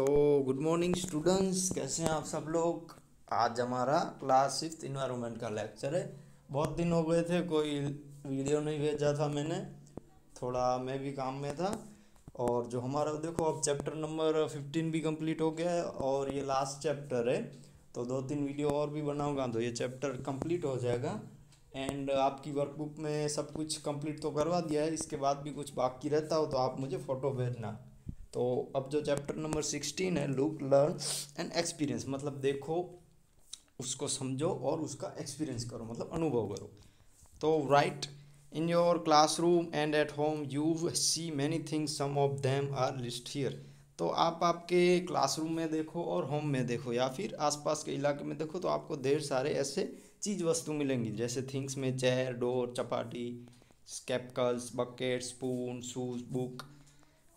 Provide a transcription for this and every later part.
तो good morning students कैसे हैं आप सब लोग आज हमारा क्लास फिफ्थ इन्वायरमेंट का लेक्चर है बहुत दिन हो गए थे कोई वीडियो नहीं भेजा था मैंने थोड़ा मैं भी काम में था और जो हमारा देखो अब चैप्टर नंबर फिफ्टीन भी कंप्लीट हो गया है और ये लास्ट चैप्टर है तो दो तीन वीडियो और भी बनाऊँगा तो ये चैप्टर कम्प्लीट हो जाएगा एंड आपकी वर्कबुक में सब कुछ कम्प्लीट तो करवा दिया है इसके बाद भी कुछ बाकी रहता हो तो आप मुझे फ़ोटो भेजना तो अब जो चैप्टर नंबर सिक्सटीन है लुक लर्न एंड एक्सपीरियंस मतलब देखो उसको समझो और उसका एक्सपीरियंस करो मतलब अनुभव करो तो right in your classroom and at home you see many things some of them are list here तो आप आपके क्लासरूम में देखो और होम में देखो या फिर आसपास के इलाके में देखो तो आपको ढेर सारे ऐसे चीज़ वस्तु मिलेंगी जैसे थिंग्स में chair door chapati spectacles bucket spoon shoes book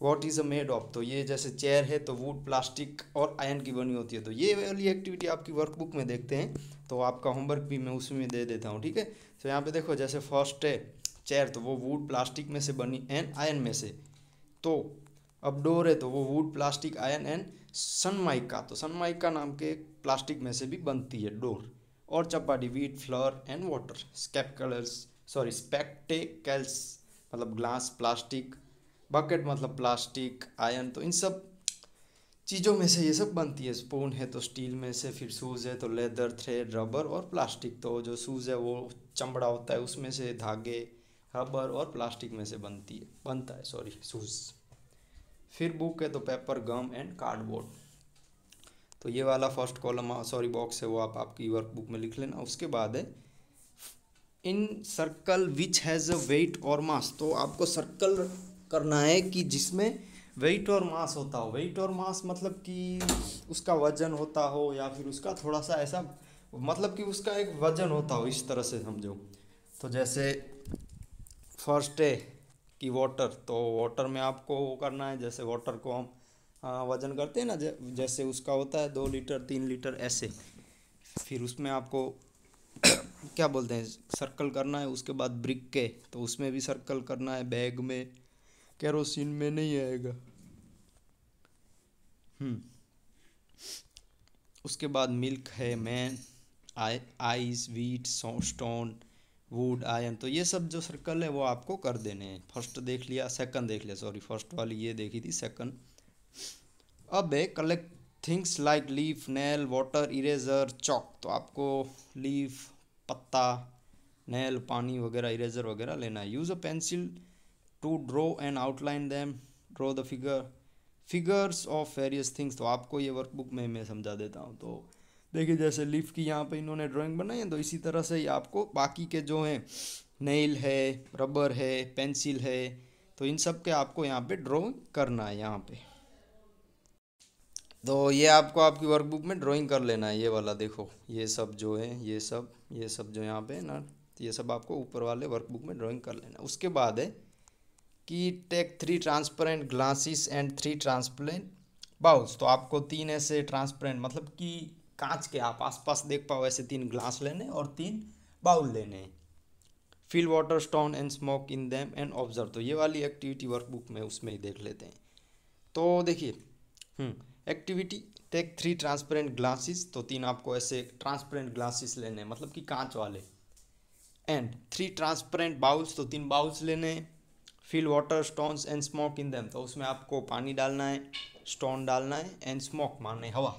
what is a made of तो ये जैसे चेयर है तो वुड प्लास्टिक और आयन की बनी होती है तो ये वाली एक्टिविटी आपकी वर्कबुक में देखते हैं तो आपका होमवर्क भी मैं उसमें दे देता हूँ ठीक है तो यहाँ पे देखो जैसे फर्स्ट है चेयर तो वो वुड प्लास्टिक में से बनी एंड आयन में से तो अब डोर है तो वो wood plastic iron and Sunmica तो सनमाइका नाम के प्लास्टिक में से भी बनती है डोर और chapati wheat flour and water spectacles sorry spectacles मतलब ग्लास प्लास्टिक बकेट मतलब प्लास्टिक आयन तो इन सब चीज़ों में से ये सब बनती है स्पून है तो स्टील में से फिर शूज़ है तो लेदर थ्रेड रबर और प्लास्टिक तो जो शूज़ है वो चमड़ा होता है उसमें से धागे रबर और प्लास्टिक में से बनती है बनता है सॉरी शूज़ फिर बुक है तो पेपर गम एंड कार्डबोर्ड तो ये वाला फर्स्ट कॉलम सॉरी बॉक्स है वो आप आपकी वर्कबुक में लिख लेना उसके बाद है in circle which has a weight और मास तो आपको सर्कल करना है कि जिसमें वेट और मास होता हो वेट और मास मतलब कि उसका वजन होता हो या फिर उसका थोड़ा सा ऐसा मतलब कि उसका एक वजन होता हो इस तरह से समझो तो जैसे फर्स्ट है कि वाटर तो वाटर में आपको वो करना है जैसे वाटर को हम वजन करते हैं ना जैसे उसका होता है दो लीटर तीन लीटर ऐसे फिर उसमें आपको क्या बोलते हैं सर्कल करना है उसके बाद ब्रिक के तो उसमें भी सर्कल करना है बैग में केरोसिन में नहीं आएगा हम्म उसके बाद मिल्क है man I ice wheat stone wood iron तो ये सब जो सर्कल है वो आपको कर देने हैं फर्स्ट देख लिया सेकंड देख लिया सॉरी फर्स्ट वाली ये देखी थी सेकंड अब है collect things like leaf nail water eraser chalk तो आपको लीफ पत्ता नेल पानी वगैरह इरेजर वगैरह लेना है use a pencil to draw and outline them, draw the figure figures of various things तो आपको ये वर्कबुक में मैं समझा देता हूँ तो देखिए जैसे लिफ की यहाँ पे इन्होंने ड्राइंग बनाई है तो इसी तरह से ही आपको बाकी के जो हैं नेल है रबर है पेंसिल है तो इन सब के आपको यहाँ पे ड्राइंग करना है यहाँ पे तो ये आपको आपकी वर्कबुक में ड्राइंग कर लेना है ये वाला देखो ये सब जो है ये सब ये सब जो यहाँ पे है ना ये सब आपको ऊपर वाले वर्कबुक में ड्राइंग कर लेना है उसके बाद है कि take three transparent glasses and three transparent bowls तो आपको तीन ऐसे ट्रांसपेरेंट मतलब कि कांच के आप आसपास देख पाओ ऐसे तीन ग्लास लेने और तीन बाउल लेने fill water stone and smoke in them and observe तो ये वाली एक्टिविटी वर्कबुक में उसमें ही देख लेते हैं तो देखिए activity take three transparent glasses तो तीन आपको ऐसे ट्रांसपेरेंट ग्लासेस लेने मतलब कि कांच वाले एंड थ्री ट्रांसपेरेंट बाउल्स तो तीन बाउल्स लेने हैं fill water stones and smoke in them तो उसमें आपको पानी डालना है स्टोन डालना है एंड स्मोक मारना है हवा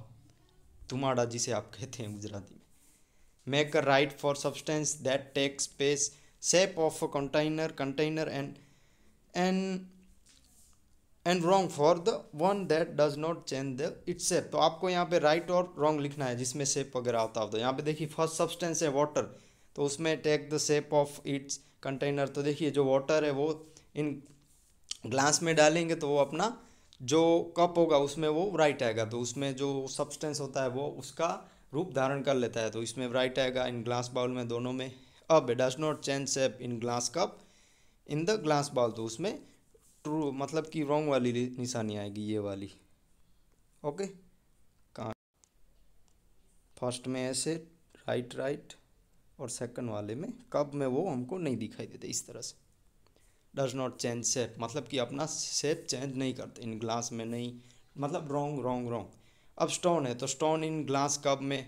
धुमाड़ा जिसे आप कहते हैं गुजराती में make a right for substance that take space shape of a container container and and and wrong for the one that does not change the it shape तो आपको यहाँ पे राइट और रॉन्ग लिखना है जिसमें सेप वगैरह आता हो तो यहाँ पे देखिए फर्स्ट सब्सटेंस है वाटर तो उसमें take the shape of its container तो देखिए जो वाटर है वो इन ग्लास में डालेंगे तो वो अपना जो कप होगा उसमें वो ब्राइट आएगा तो उसमें जो सब्सटेंस होता है वो उसका रूप धारण कर लेता है तो इसमें ब्राइट आएगा इन ग्लास बाउल में दोनों में अब does not change shape in glass cup in the glass bowl तो उसमें ट्रू मतलब कि रॉन्ग वाली निशानी आएगी ये वाली ओके कहाँ फर्स्ट में ऐसे राइट राइट और सेकंड वाले में कब में वो हमको नहीं दिखाई देते इस तरह से डज नॉट चेंज सेप मतलब कि अपना सेप चेंज नहीं करते इन ग्लास में नहीं मतलब रॉन्ग रॉन्ग रॉन्ग अब स्टोन है तो स्टोन इन ग्लास कप में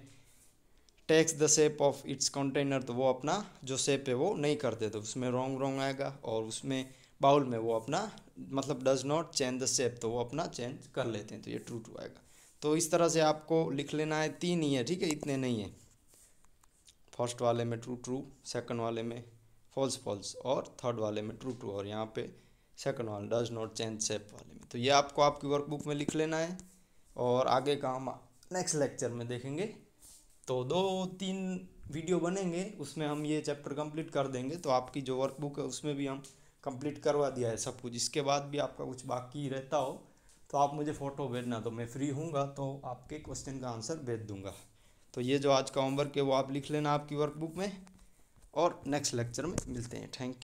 takes the shape of its container तो वो अपना जो सेप है वो नहीं करते तो उसमें रॉन्ग रॉन्ग आएगा और उसमें बाउल में वो अपना मतलब does not change the shape तो वो अपना चेंज कर लेते हैं तो ये ट्रू टू आएगा तो इस तरह से आपको लिख लेना है तीन ही है ठीक है इतने नहीं है फर्स्ट वाले में ट्रू ट्रू सेकंड वाले में फॉल्स फॉल्स और थर्ड वाले में ट्रू ट्रू और यहाँ पे सेकंड वाले डज नॉट चेंज सेप वाले में तो ये आपको आपकी वर्कबुक में लिख लेना है और आगे का हम नेक्स्ट लेक्चर में देखेंगे तो दो तीन वीडियो बनेंगे उसमें हम ये चैप्टर कंप्लीट कर देंगे तो आपकी जो वर्कबुक है उसमें भी हम कंप्लीट करवा दिया है सब कुछ इसके बाद भी आपका कुछ बाकी रहता हो तो आप मुझे फ़ोटो भेजना तो मैं फ्री हूँगा तो आपके क्वेश्चन का आंसर भेज दूँगा तो ये जो आज का होमवर्क है वो आप लिख लेना आपकी वर्कबुक में और नेक्स्ट लेक्चर में मिलते हैं थैंक यू